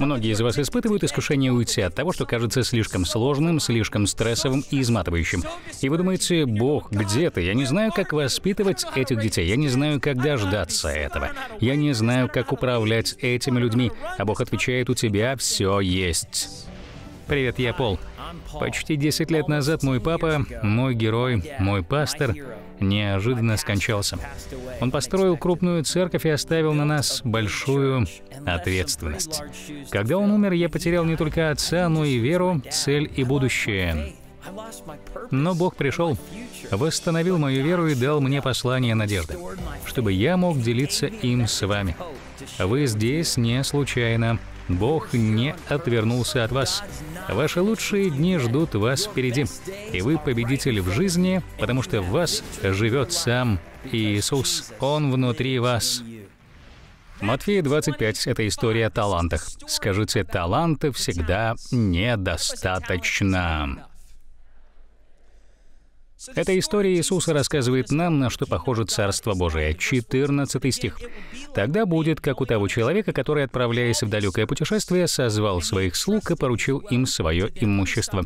Многие из вас испытывают искушение уйти от того, что кажется слишком сложным, слишком стрессовым и изматывающим. И вы думаете, «Бог, где ты? Я не знаю, как воспитывать этих детей, я не знаю, как дождаться этого, я не знаю, как управлять этими людьми». А Бог отвечает, «У тебя все есть». Привет, я Пол. Почти 10 лет назад мой папа, мой герой, мой пастор, неожиданно скончался. Он построил крупную церковь и оставил на нас большую ответственность. Когда он умер, я потерял не только отца, но и веру, цель и будущее. Но Бог пришел, восстановил мою веру и дал мне послание надежды, чтобы я мог делиться им с вами. Вы здесь не случайно. Бог не отвернулся от вас. Ваши лучшие дни ждут вас впереди, и вы победитель в жизни, потому что в вас живет сам Иисус. Он внутри вас. Матфея 25 — это история о талантах. Скажите, таланта всегда недостаточно. Эта история Иисуса рассказывает нам, на что похоже Царство Божие. 14 стих. «Тогда будет, как у того человека, который, отправляясь в далекое путешествие, созвал своих слуг и поручил им свое имущество».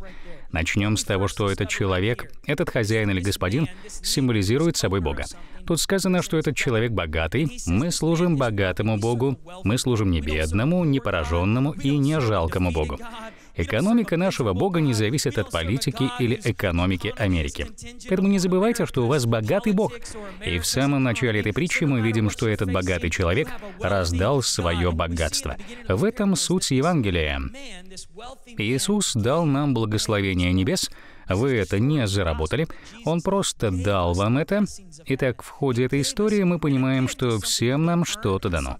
Начнем с того, что этот человек, этот хозяин или господин, символизирует собой Бога. Тут сказано, что этот человек богатый, мы служим богатому Богу, мы служим не бедному, не пораженному и не жалкому Богу. Экономика нашего Бога не зависит от политики или экономики Америки. Поэтому не забывайте, что у вас богатый Бог. И в самом начале этой притчи мы видим, что этот богатый человек раздал свое богатство. В этом суть Евангелия. Иисус дал нам благословение небес, вы это не заработали, Он просто дал вам это. Итак, в ходе этой истории мы понимаем, что всем нам что-то дано.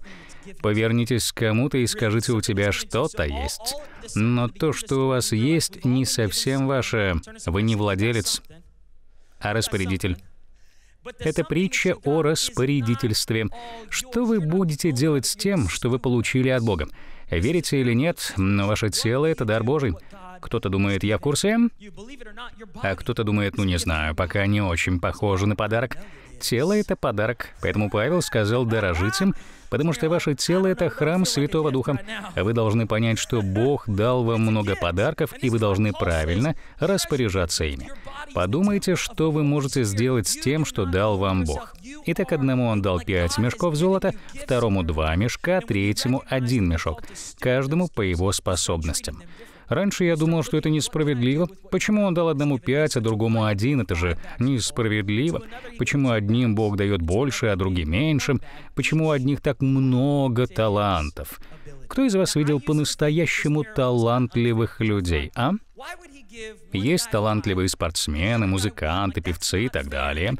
Повернитесь к кому-то и скажите, у тебя что-то есть. Но то, что у вас есть, не совсем ваше. Вы не владелец, а распорядитель. Это притча о распорядительстве. Что вы будете делать с тем, что вы получили от Бога? Верите или нет, но ваше тело — это дар Божий. Кто-то думает, я в курсе, а кто-то думает, ну не знаю, пока не очень похоже на подарок. Тело — это подарок. Поэтому Павел сказал «дорожить им», потому что ваше тело — это храм Святого Духа. А вы должны понять, что Бог дал вам много подарков, и вы должны правильно распоряжаться ими. Подумайте, что вы можете сделать с тем, что дал вам Бог. Итак, одному он дал пять мешков золота, второму два мешка, третьему один мешок, каждому по его способностям. Раньше я думал, что это несправедливо. Почему он дал одному пять, а другому один? Это же несправедливо. Почему одним Бог дает больше, а другим меньше? Почему у одних так много талантов? Кто из вас видел по-настоящему талантливых людей, а? Есть талантливые спортсмены, музыканты, певцы и так далее.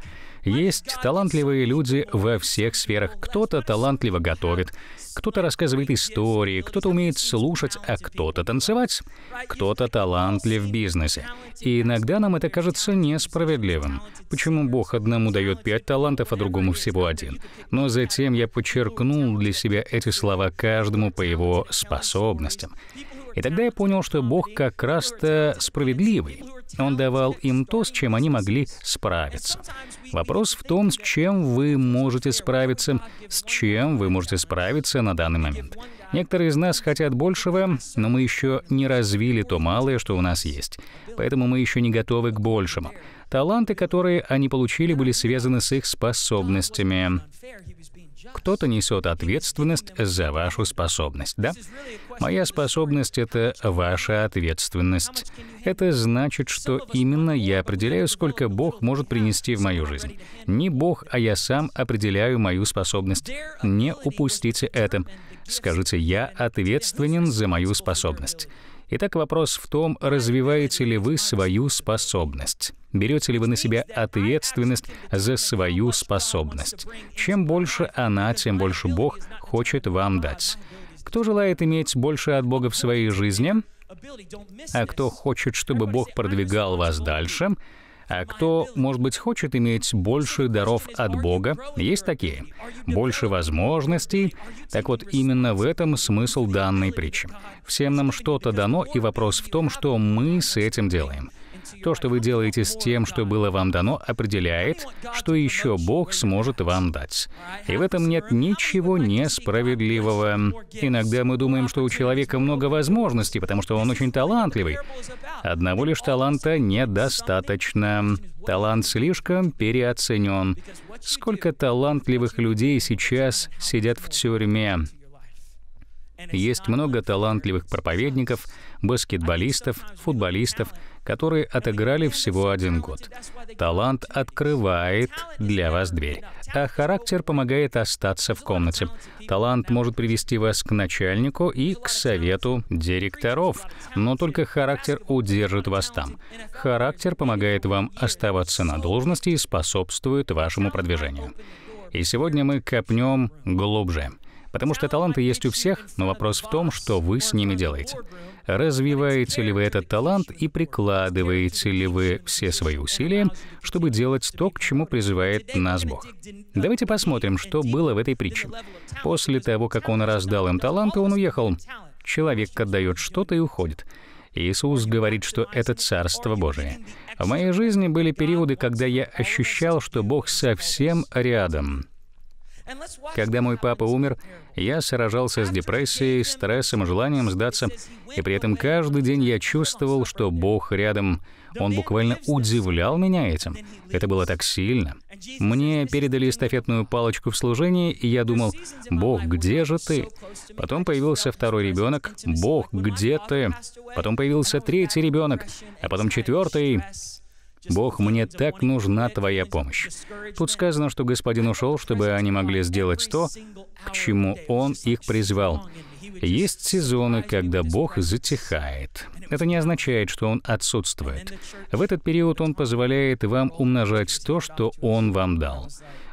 Есть талантливые люди во всех сферах. Кто-то талантливо готовит, кто-то рассказывает истории, кто-то умеет слушать, а кто-то танцевать, кто-то талантлив в бизнесе. И иногда нам это кажется несправедливым. Почему Бог одному дает пять талантов, а другому всего один? Но затем я подчеркнул для себя эти слова каждому по его способностям. И тогда я понял, что Бог как раз-то справедливый. Он давал им то, с чем они могли справиться. Вопрос в том, с чем вы можете справиться, с чем вы можете справиться на данный момент. Некоторые из нас хотят большего, но мы еще не развили то малое, что у нас есть. Поэтому мы еще не готовы к большему. Таланты, которые они получили, были связаны с их способностями. Кто-то несет ответственность за вашу способность, да? Моя способность — это ваша ответственность. Это значит, что именно я определяю, сколько Бог может принести в мою жизнь. Не Бог, а я сам определяю мою способность. Не упустите это. Скажите, я ответственен за мою способность. Итак, вопрос в том, развиваете ли вы свою способность. Берете ли вы на себя ответственность за свою способность? Чем больше она, тем больше Бог хочет вам дать. Кто желает иметь больше от Бога в своей жизни? А кто хочет, чтобы Бог продвигал вас дальше? А кто, может быть, хочет иметь больше даров от Бога, есть такие. Больше возможностей. Так вот, именно в этом смысл данной притчи. Всем нам что-то дано, и вопрос в том, что мы с этим делаем. То, что вы делаете с тем, что было вам дано, определяет, что еще Бог сможет вам дать. И в этом нет ничего несправедливого. Иногда мы думаем, что у человека много возможностей, потому что он очень талантливый. Одного лишь таланта недостаточно. Талант слишком переоценен. Сколько талантливых людей сейчас сидят в тюрьме? Есть много талантливых проповедников, баскетболистов, футболистов, которые отыграли всего один год. Талант открывает для вас дверь, а характер помогает остаться в комнате. Талант может привести вас к начальнику и к совету директоров, но только характер удержит вас там. Характер помогает вам оставаться на должности и способствует вашему продвижению. И сегодня мы копнем глубже — Потому что таланты есть у всех, но вопрос в том, что вы с ними делаете. Развиваете ли вы этот талант и прикладываете ли вы все свои усилия, чтобы делать то, к чему призывает нас Бог? Давайте посмотрим, что было в этой притче. После того, как он раздал им таланты, он уехал. Человек отдает что-то и уходит. Иисус говорит, что это Царство Божие. В моей жизни были периоды, когда я ощущал, что Бог совсем рядом. Когда мой папа умер, я сражался с депрессией, стрессом, желанием сдаться, и при этом каждый день я чувствовал, что Бог рядом. Он буквально удивлял меня этим. Это было так сильно. Мне передали эстафетную палочку в служении, и я думал, «Бог, где же ты?» Потом появился второй ребенок, «Бог, где ты?» Потом появился третий ребенок, а потом четвертый. «Бог, мне так нужна Твоя помощь». Тут сказано, что Господин ушел, чтобы они могли сделать то, к чему Он их призвал. Есть сезоны, когда Бог затихает. Это не означает, что Он отсутствует. В этот период Он позволяет вам умножать то, что Он вам дал.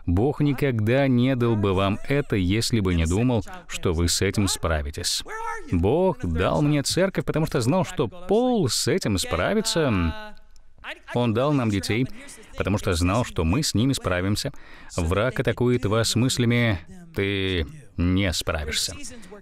Бог никогда не дал бы вам это, если бы не думал, что вы с этим справитесь. Бог дал мне церковь, потому что знал, что Пол с этим справится. Он дал нам детей, потому что знал, что мы с ними справимся. Враг атакует вас мыслями «ты не справишься».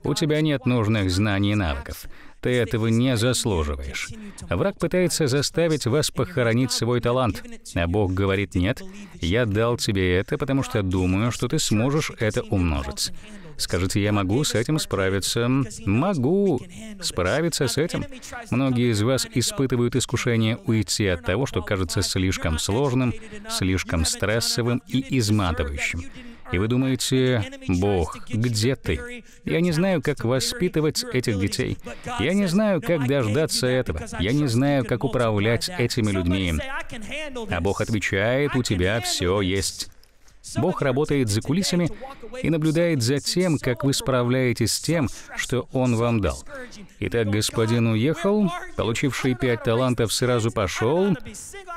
У тебя нет нужных знаний и навыков. Ты этого не заслуживаешь. Враг пытается заставить вас похоронить свой талант, а Бог говорит «нет, я дал тебе это, потому что думаю, что ты сможешь это умножить». Скажите, я могу с этим справиться? Могу справиться с этим. Многие из вас испытывают искушение уйти от того, что кажется слишком сложным, слишком стрессовым и изматывающим. И вы думаете, Бог, где ты? Я не знаю, как воспитывать этих детей. Я не знаю, как дождаться этого. Я не знаю, как управлять этими людьми. А Бог отвечает, у тебя все есть. Бог работает за кулисами и наблюдает за тем, как вы справляетесь с тем, что Он вам дал. Итак, господин уехал, получивший пять талантов сразу пошел,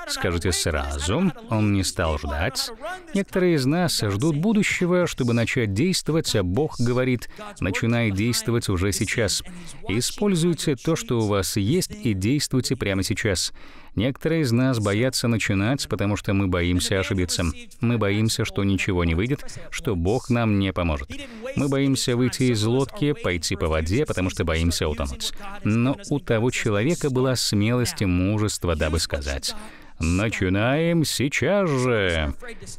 Скажите сразу, он не стал ждать. Некоторые из нас ждут будущего, чтобы начать действовать, а Бог говорит, начинай действовать уже сейчас. Используйте то, что у вас есть, и действуйте прямо сейчас. Некоторые из нас боятся начинать, потому что мы боимся ошибиться. Мы боимся, что ничего не выйдет, что Бог нам не поможет. Мы боимся выйти из лодки, пойти по воде, потому что боимся утонуть. Но у того человека была смелость и мужество, дабы сказать, Начинаем сейчас же.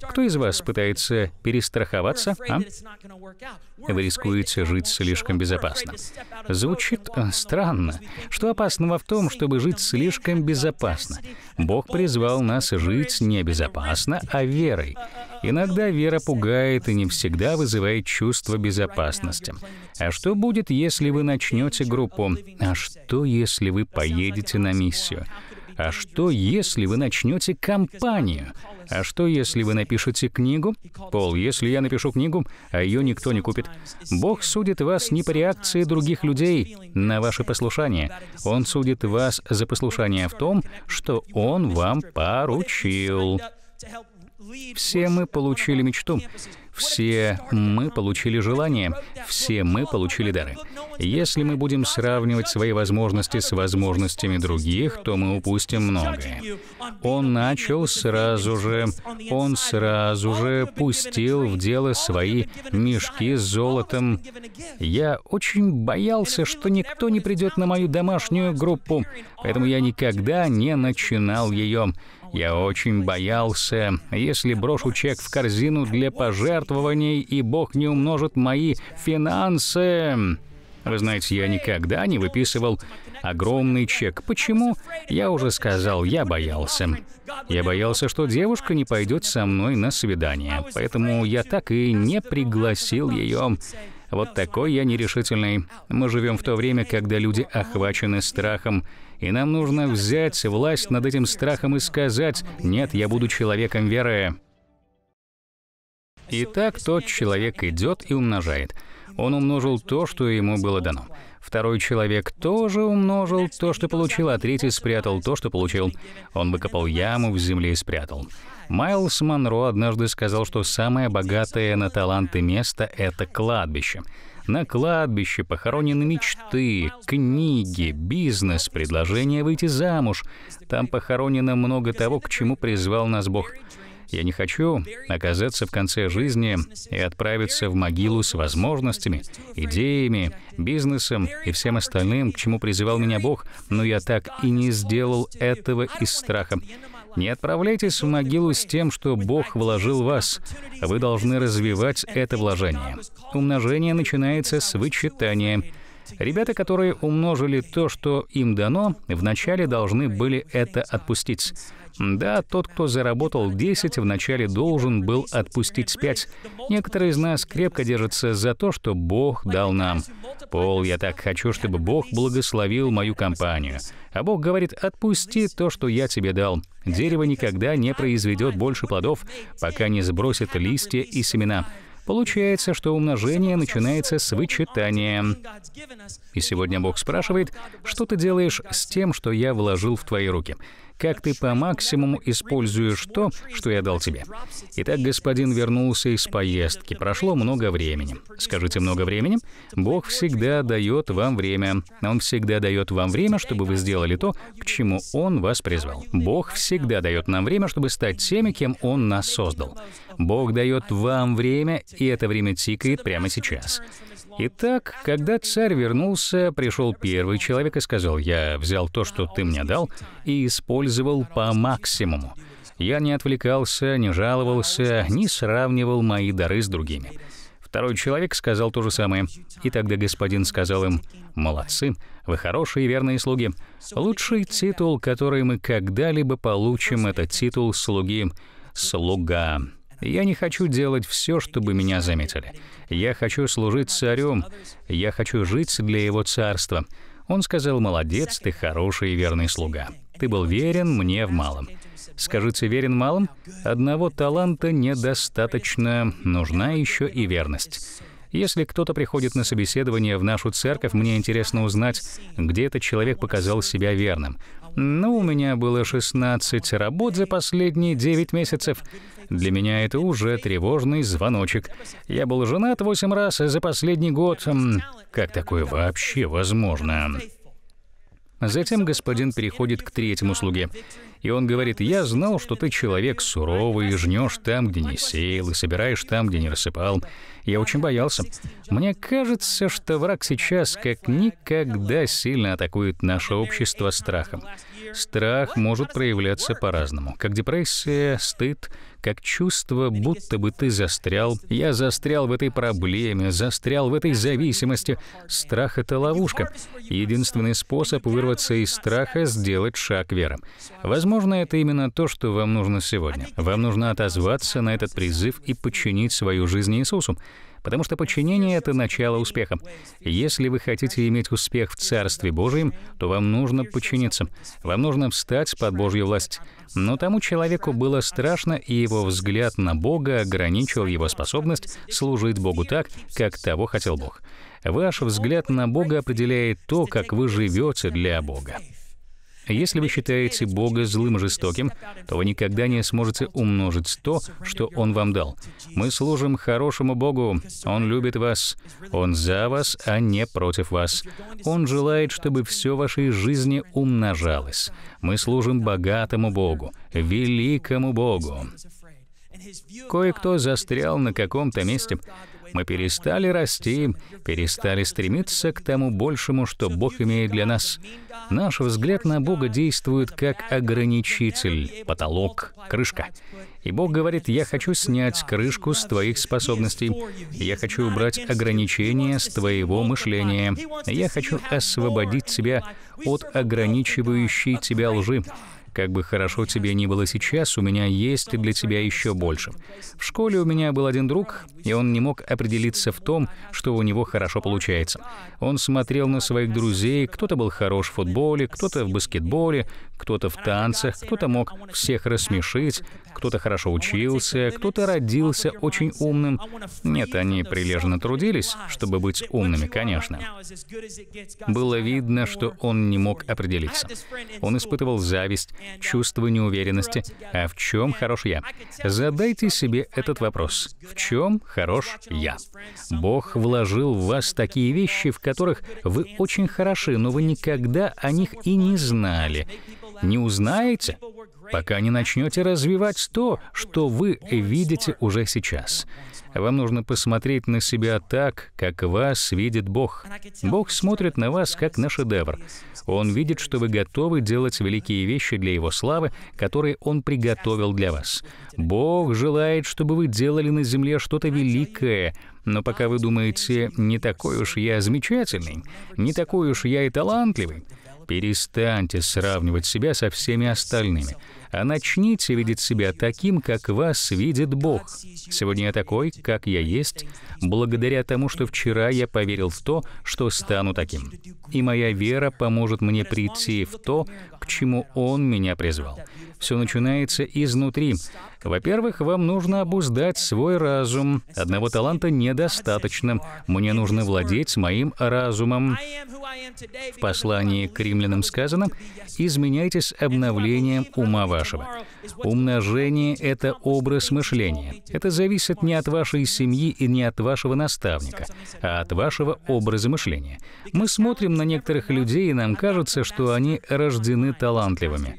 Кто из вас пытается перестраховаться, а? Вы рискуете жить слишком безопасно. Звучит э, странно. Что опасного в том, чтобы жить слишком безопасно? Бог призвал нас жить не безопасно, а верой. Иногда вера пугает и не всегда вызывает чувство безопасности. А что будет, если вы начнете группу? А что, если вы поедете на миссию? А что, если вы начнете компанию? А что, если вы напишете книгу? Пол, если я напишу книгу, а ее никто не купит. Бог судит вас не по реакции других людей на ваше послушание. Он судит вас за послушание в том, что Он вам поручил. Все мы получили мечту. Все мы получили желания, все мы получили дары. Если мы будем сравнивать свои возможности с возможностями других, то мы упустим многое. Он начал сразу же, он сразу же пустил в дело свои мешки с золотом. Я очень боялся, что никто не придет на мою домашнюю группу, поэтому я никогда не начинал ее. Я очень боялся, если брошу чек в корзину для пожертвований, и Бог не умножит мои финансы. Вы знаете, я никогда не выписывал огромный чек. Почему? Я уже сказал, я боялся. Я боялся, что девушка не пойдет со мной на свидание, поэтому я так и не пригласил ее. Вот такой я нерешительный. Мы живем в то время, когда люди охвачены страхом. И нам нужно взять власть над этим страхом и сказать, нет, я буду человеком веры. И так тот человек идет и умножает. Он умножил то, что ему было дано. Второй человек тоже умножил то, что получил, а третий спрятал то, что получил. Он выкопал яму в земле и спрятал. Майлз Монро однажды сказал, что самое богатое на таланты место — это кладбище. На кладбище похоронены мечты, книги, бизнес, предложение выйти замуж. Там похоронено много того, к чему призвал нас Бог. Я не хочу оказаться в конце жизни и отправиться в могилу с возможностями, идеями, бизнесом и всем остальным, к чему призывал меня Бог, но я так и не сделал этого из страха. Не отправляйтесь в могилу с тем, что Бог вложил вас. Вы должны развивать это вложение. Умножение начинается с вычитания. Ребята, которые умножили то, что им дано, вначале должны были это отпустить. Да, тот, кто заработал 10, вначале должен был отпустить 5. Некоторые из нас крепко держатся за то, что Бог дал нам. Пол, я так хочу, чтобы Бог благословил мою компанию. А Бог говорит, отпусти то, что я тебе дал. Дерево никогда не произведет больше плодов, пока не сбросит листья и семена. Получается, что умножение начинается с вычитания. И сегодня Бог спрашивает, что ты делаешь с тем, что я вложил в твои руки? как ты по максимуму используешь то, что я дал тебе. Итак, господин вернулся из поездки. Прошло много времени. Скажите, много времени? Бог всегда дает вам время. Он всегда дает вам время, чтобы вы сделали то, к чему Он вас призвал. Бог всегда дает нам время, чтобы стать теми, кем Он нас создал. Бог дает вам время, и это время тикает прямо сейчас. Итак, когда царь вернулся, пришел первый человек и сказал, «Я взял то, что ты мне дал, и использовал по максимуму. Я не отвлекался, не жаловался, не сравнивал мои дары с другими». Второй человек сказал то же самое. И тогда господин сказал им, «Молодцы, вы хорошие и верные слуги. Лучший титул, который мы когда-либо получим, это титул слуги «Слуга». Я не хочу делать все, чтобы меня заметили. «Я хочу служить царю, я хочу жить для его царства». Он сказал, «Молодец, ты хороший и верный слуга. Ты был верен мне в малом». Скажите, верен малым? Одного таланта недостаточно, нужна еще и верность. Если кто-то приходит на собеседование в нашу церковь, мне интересно узнать, где этот человек показал себя верным, ну, у меня было 16 работ за последние 9 месяцев. Для меня это уже тревожный звоночек. Я был женат 8 раз за последний год. Как такое вообще возможно? Затем господин переходит к третьему слуге. И он говорит, «Я знал, что ты человек суровый, жнешь там, где не сеял, и собираешь там, где не рассыпал. Я очень боялся. Мне кажется, что враг сейчас как никогда сильно атакует наше общество страхом. Страх может проявляться по-разному, как депрессия, стыд, как чувство, будто бы ты застрял. Я застрял в этой проблеме, застрял в этой зависимости. Страх — это ловушка. Единственный способ вырваться из страха — сделать шаг веры. Возможно, это именно то, что вам нужно сегодня. Вам нужно отозваться на этот призыв и подчинить свою жизнь Иисусу потому что подчинение — это начало успеха. Если вы хотите иметь успех в Царстве Божьем, то вам нужно подчиниться, вам нужно встать под Божью власть. Но тому человеку было страшно, и его взгляд на Бога ограничил его способность служить Богу так, как того хотел Бог. Ваш взгляд на Бога определяет то, как вы живете для Бога. Если вы считаете Бога злым и жестоким, то вы никогда не сможете умножить то, что Он вам дал. Мы служим хорошему Богу. Он любит вас. Он за вас, а не против вас. Он желает, чтобы все в вашей жизни умножалось. Мы служим богатому Богу, великому Богу. Кое-кто застрял на каком-то месте, мы перестали расти, перестали стремиться к тому большему, что Бог имеет для нас. Наш взгляд на Бога действует как ограничитель, потолок, крышка. И Бог говорит, я хочу снять крышку с твоих способностей, я хочу убрать ограничения с твоего мышления, я хочу освободить тебя от ограничивающей тебя лжи. Как бы хорошо тебе ни было сейчас, у меня есть для тебя еще больше. В школе у меня был один друг, и он не мог определиться в том, что у него хорошо получается. Он смотрел на своих друзей, кто-то был хорош в футболе, кто-то в баскетболе, кто-то в танцах, кто-то мог всех рассмешить, кто-то хорошо учился, кто-то родился очень умным. Нет, они прилежно трудились, чтобы быть умными, конечно. Было видно, что он не мог определиться. Он испытывал зависть, чувство неуверенности. А в чем хорош я? Задайте себе этот вопрос. В чем хорош я? Бог вложил в вас такие вещи, в которых вы очень хороши, но вы никогда о них и не знали не узнаете, пока не начнете развивать то, что вы видите уже сейчас. Вам нужно посмотреть на себя так, как вас видит Бог. Бог смотрит на вас как на шедевр. Он видит, что вы готовы делать великие вещи для Его славы, которые Он приготовил для вас. Бог желает, чтобы вы делали на земле что-то великое, но пока вы думаете, не такой уж я замечательный, не такой уж я и талантливый, Перестаньте сравнивать себя со всеми остальными, а начните видеть себя таким, как вас видит Бог. Сегодня я такой, как я есть, благодаря тому, что вчера я поверил в то, что стану таким. И моя вера поможет мне прийти в то, к чему Он меня призвал. Все начинается изнутри. Во-первых, вам нужно обуздать свой разум. Одного таланта недостаточно. Мне нужно владеть моим разумом. В послании к римлянам сказано «Изменяйтесь обновлением ума вашего». Умножение — это образ мышления. Это зависит не от вашей семьи и не от вашего наставника, а от вашего образа мышления. Мы смотрим на некоторых людей, и нам кажется, что они рождены талантливыми.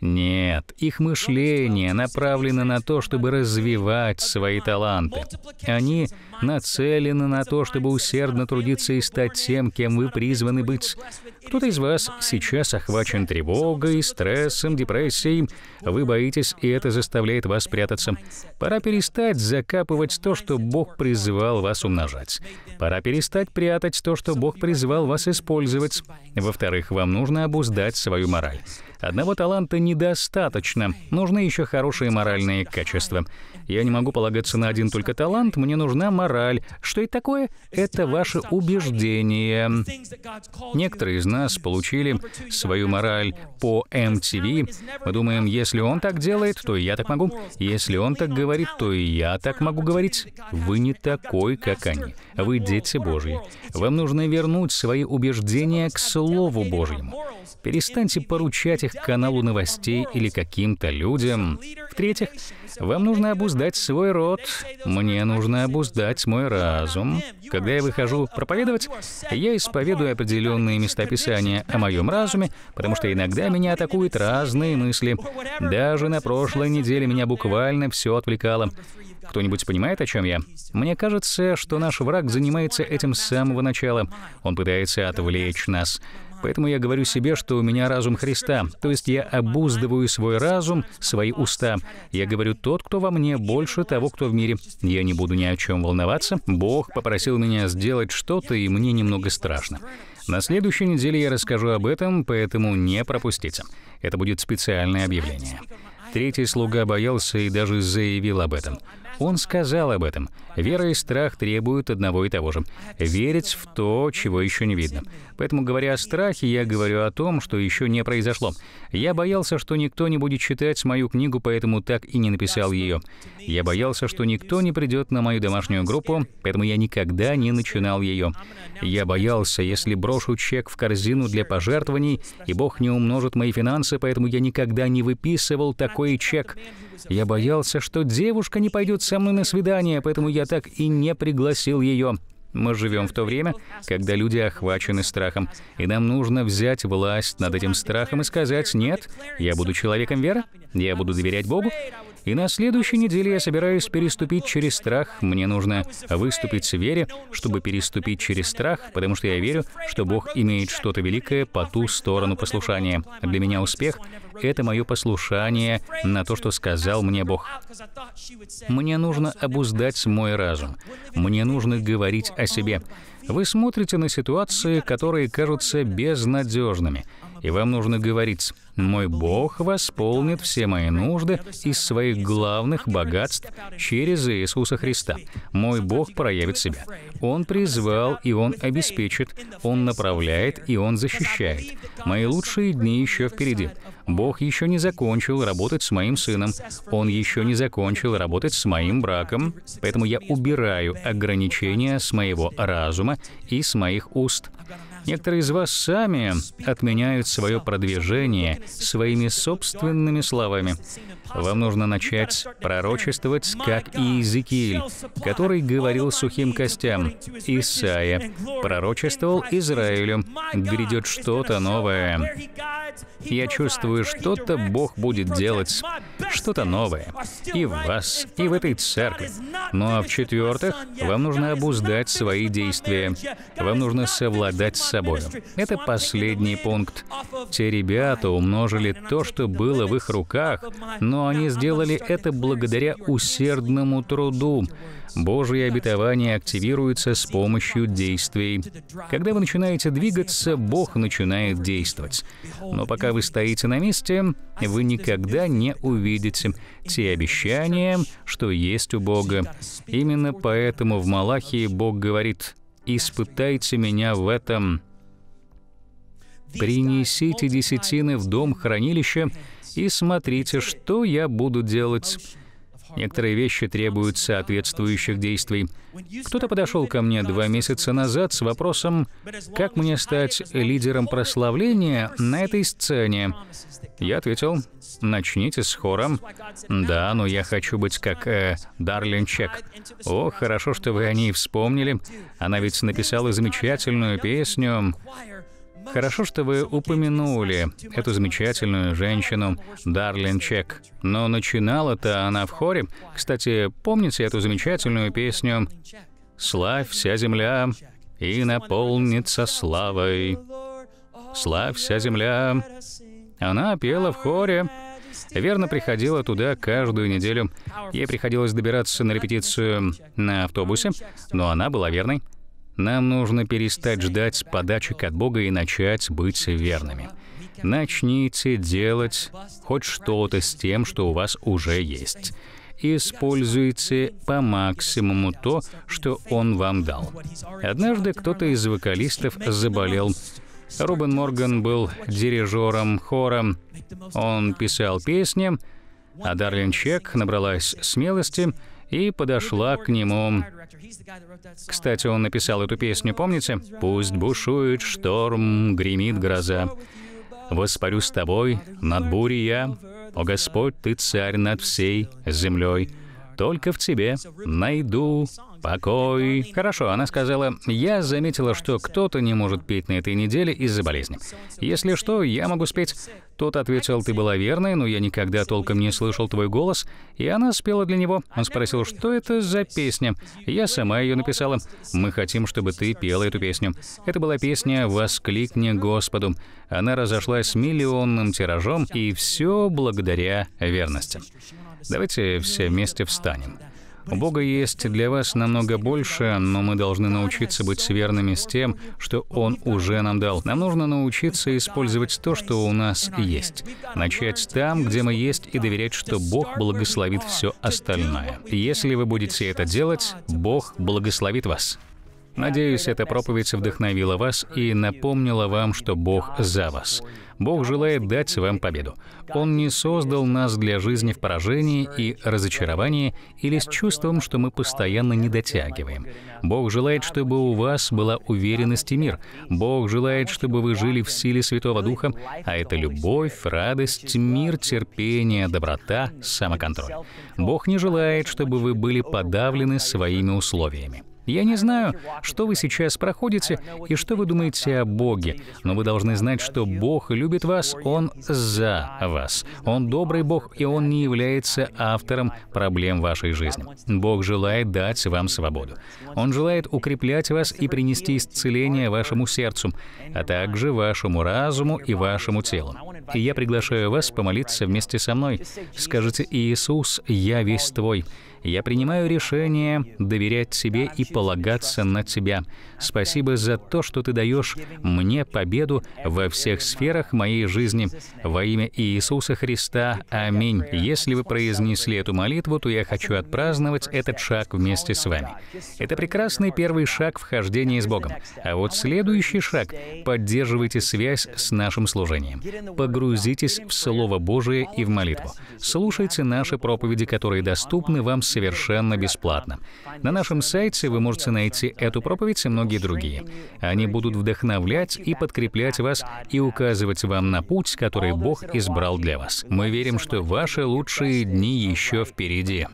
Нет, их мышление направлено на то, чтобы развивать свои таланты. Они нацелены на то, чтобы усердно трудиться и стать тем, кем вы призваны быть. Кто-то из вас сейчас охвачен тревогой, стрессом, депрессией. Вы боитесь, и это заставляет вас прятаться. Пора перестать закапывать то, что Бог призвал вас умножать. Пора перестать прятать то, что Бог призвал вас использовать. Во-вторых, вам нужно обуздать свою мораль. Одного таланта недостаточно, нужны еще хорошие моральные качества. Я не могу полагаться на один только талант, мне нужна мораль. Что это такое? Это ваши убеждения. Некоторые из нас получили свою мораль по MTV. Мы думаем, если он так делает, то и я так могу. Если он так говорит, то и я так могу говорить. Вы не такой, как они. Вы дети Божьи. Вам нужно вернуть свои убеждения к Слову Божьему. Перестаньте поручать их каналу новостей или каким-то людям. В-третьих, вам нужно обуздать обуздать свой род, мне нужно обуздать мой разум. Когда я выхожу проповедовать, я исповедую определенные места Писания о моем разуме, потому что иногда меня атакуют разные мысли. Даже на прошлой неделе меня буквально все отвлекало. Кто-нибудь понимает, о чем я? Мне кажется, что наш враг занимается этим с самого начала. Он пытается отвлечь нас. Поэтому я говорю себе, что у меня разум Христа, то есть я обуздываю свой разум, свои уста. Я говорю, тот, кто во мне, больше того, кто в мире. Я не буду ни о чем волноваться. Бог попросил меня сделать что-то, и мне немного страшно. На следующей неделе я расскажу об этом, поэтому не пропустите. Это будет специальное объявление. Третий слуга боялся и даже заявил об этом. Он сказал об этом. Вера и страх требуют одного и того же — верить в то, чего еще не видно. Поэтому, говоря о страхе, я говорю о том, что еще не произошло. Я боялся, что никто не будет читать мою книгу, поэтому так и не написал ее. Я боялся, что никто не придет на мою домашнюю группу, поэтому я никогда не начинал ее. Я боялся, если брошу чек в корзину для пожертвований, и Бог не умножит мои финансы, поэтому я никогда не выписывал такой чек. Я боялся, что девушка не пойдет со мной на свидание, поэтому я так и не пригласил ее. Мы живем в то время, когда люди охвачены страхом, и нам нужно взять власть над этим страхом и сказать «нет, я буду человеком веры, я буду доверять Богу, и на следующей неделе я собираюсь переступить через страх. Мне нужно выступить с вере, чтобы переступить через страх, потому что я верю, что Бог имеет что-то великое по ту сторону послушания. Для меня успех это мое послушание на то, что сказал мне Бог. Мне нужно обуздать мой разум. Мне нужно говорить о себе. Вы смотрите на ситуации, которые кажутся безнадежными, и вам нужно говорить, «Мой Бог восполнит все мои нужды из своих главных богатств через Иисуса Христа. Мой Бог проявит себя. Он призвал, и Он обеспечит. Он направляет, и Он защищает. Мои лучшие дни еще впереди. Бог еще не закончил работать с моим сыном. Он еще не закончил работать с моим браком. Поэтому я убираю ограничения с моего разума и с моих уст. Некоторые из вас сами отменяют свое продвижение своими собственными словами. Вам нужно начать пророчествовать, как Иезекииль, который говорил сухим костям. Исаия пророчествовал Израилю. Грядет что-то новое. Я чувствую, что-то Бог будет делать, что-то новое. И в вас, и в этой церкви. Ну а в-четвертых, вам нужно обуздать свои действия. Вам нужно совладать с собой. Это последний пункт. Те ребята умножили то, что было в их руках, но они сделали это благодаря усердному труду. Божье обетование активируется с помощью действий. Когда вы начинаете двигаться, Бог начинает действовать. Но пока вы стоите на месте, вы никогда не увидите те обещания, что есть у Бога. Именно поэтому в Малахии Бог говорит, испытайте меня в этом. Принесите десятины в дом хранилища и смотрите, что я буду делать. Некоторые вещи требуют соответствующих действий. Кто-то подошел ко мне два месяца назад с вопросом, как мне стать лидером прославления на этой сцене. Я ответил, начните с хором. Да, но я хочу быть как э, Дарлин Чек. О, хорошо, что вы о ней вспомнили. Она ведь написала замечательную песню Хорошо, что вы упомянули эту замечательную женщину Дарлин Чек. Но начинала-то она в хоре. Кстати, помните эту замечательную песню «Славь вся земля и наполнится славой». «Славь вся земля». Она пела в хоре, Верно приходила туда каждую неделю. Ей приходилось добираться на репетицию на автобусе, но она была верной. Нам нужно перестать ждать подачек от Бога и начать быть верными. Начните делать хоть что-то с тем, что у вас уже есть. Используйте по максимуму то, что он вам дал. Однажды кто-то из вокалистов заболел. Рубен Морган был дирижером хора. Он писал песни, а Дарлин Чек набралась смелости и подошла к нему кстати, он написал эту песню, помните? «Пусть бушует шторм, гремит гроза, воспарю с тобой над бурей я, о Господь, Ты царь над всей землей, только в Тебе найду покой. Хорошо, она сказала, я заметила, что кто-то не может петь на этой неделе из-за болезни. Если что, я могу спеть. Тот ответил, ты была верной, но я никогда толком не слышал твой голос. И она спела для него. Он спросил, что это за песня? Я сама ее написала. Мы хотим, чтобы ты пела эту песню. Это была песня «Воскликни Господу». Она разошлась миллионным тиражом, и все благодаря верности. Давайте все вместе встанем. У Бога есть для вас намного больше, но мы должны научиться быть верными с тем, что Он уже нам дал. Нам нужно научиться использовать то, что у нас есть. Начать там, где мы есть, и доверять, что Бог благословит все остальное. Если вы будете это делать, Бог благословит вас. Надеюсь, эта проповедь вдохновила вас и напомнила вам, что Бог за вас. Бог желает дать вам победу. Он не создал нас для жизни в поражении и разочаровании или с чувством, что мы постоянно не дотягиваем. Бог желает, чтобы у вас была уверенность и мир. Бог желает, чтобы вы жили в силе Святого Духа, а это любовь, радость, мир, терпение, доброта, самоконтроль. Бог не желает, чтобы вы были подавлены своими условиями. Я не знаю, что вы сейчас проходите и что вы думаете о Боге, но вы должны знать, что Бог любит вас, Он за вас. Он добрый Бог, и Он не является автором проблем вашей жизни. Бог желает дать вам свободу. Он желает укреплять вас и принести исцеление вашему сердцу, а также вашему разуму и вашему телу. И я приглашаю вас помолиться вместе со мной. Скажите, Иисус, я весь Твой. Я принимаю решение доверять тебе и полагаться на тебя. Спасибо за то, что ты даешь мне победу во всех сферах моей жизни. Во имя Иисуса Христа. Аминь. Если вы произнесли эту молитву, то я хочу отпраздновать этот шаг вместе с вами. Это прекрасный первый шаг вхождения с Богом. А вот следующий шаг — поддерживайте связь с нашим служением. Погрузитесь в Слово Божие и в молитву. Слушайте наши проповеди, которые доступны вам совершенно бесплатно. На нашем сайте вы можете найти эту проповедь и многие другие. Они будут вдохновлять и подкреплять вас и указывать вам на путь, который Бог избрал для вас. Мы верим, что ваши лучшие дни еще впереди.